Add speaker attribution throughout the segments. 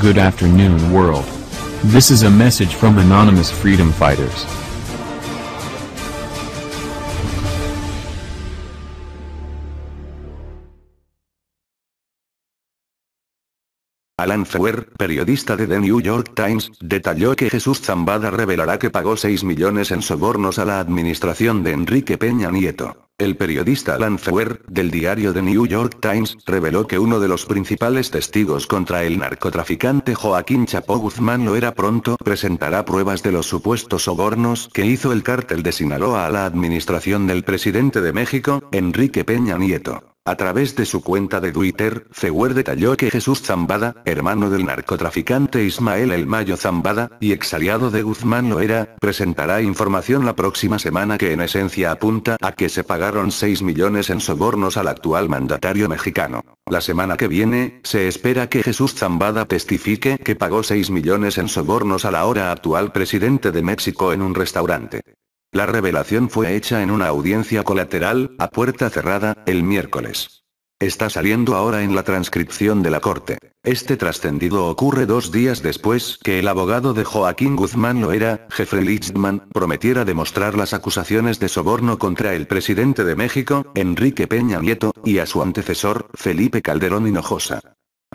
Speaker 1: Good afternoon world. This is a message from anonymous freedom fighters. Alan Feuer, periodista de The New York Times, detalló que Jesús Zambada revelará que pagó 6 millones en sobornos a la administración de Enrique Peña Nieto. El periodista Alan Feuer, del diario The New York Times, reveló que uno de los principales testigos contra el narcotraficante Joaquín Chapo Guzmán lo era pronto presentará pruebas de los supuestos sobornos que hizo el cártel de Sinaloa a la administración del presidente de México, Enrique Peña Nieto. A través de su cuenta de Twitter, Feuer detalló que Jesús Zambada, hermano del narcotraficante Ismael El Mayo Zambada, y exaliado de Guzmán Loera, presentará información la próxima semana que en esencia apunta a que se pagaron 6 millones en sobornos al actual mandatario mexicano. La semana que viene, se espera que Jesús Zambada testifique que pagó 6 millones en sobornos a la hora actual presidente de México en un restaurante. La revelación fue hecha en una audiencia colateral, a puerta cerrada, el miércoles. Está saliendo ahora en la transcripción de la corte. Este trascendido ocurre dos días después que el abogado de Joaquín Guzmán lo era, Jeffrey Lichtman, prometiera demostrar las acusaciones de soborno contra el presidente de México, Enrique Peña Nieto, y a su antecesor, Felipe Calderón Hinojosa.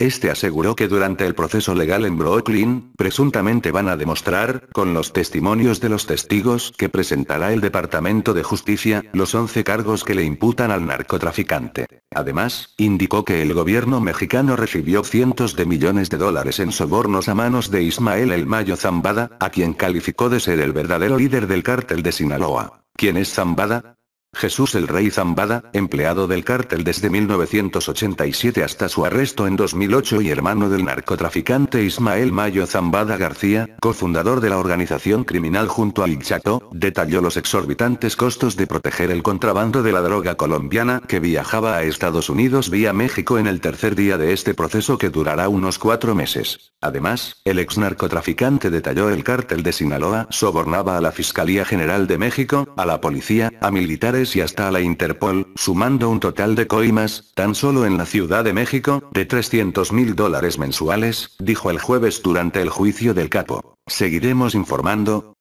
Speaker 1: Este aseguró que durante el proceso legal en Brooklyn, presuntamente van a demostrar, con los testimonios de los testigos que presentará el Departamento de Justicia, los 11 cargos que le imputan al narcotraficante. Además, indicó que el gobierno mexicano recibió cientos de millones de dólares en sobornos a manos de Ismael El Mayo Zambada, a quien calificó de ser el verdadero líder del cártel de Sinaloa. ¿Quién es Zambada? Jesús el Rey Zambada, empleado del cártel desde 1987 hasta su arresto en 2008 y hermano del narcotraficante Ismael Mayo Zambada García, cofundador de la organización criminal junto a Chato, detalló los exorbitantes costos de proteger el contrabando de la droga colombiana que viajaba a Estados Unidos vía México en el tercer día de este proceso que durará unos cuatro meses. Además, el ex narcotraficante detalló el cártel de Sinaloa sobornaba a la Fiscalía General de México, a la policía, a militares y hasta a la Interpol, sumando un total de coimas, tan solo en la Ciudad de México, de 300 mil dólares mensuales, dijo el jueves durante el juicio del capo. Seguiremos informando,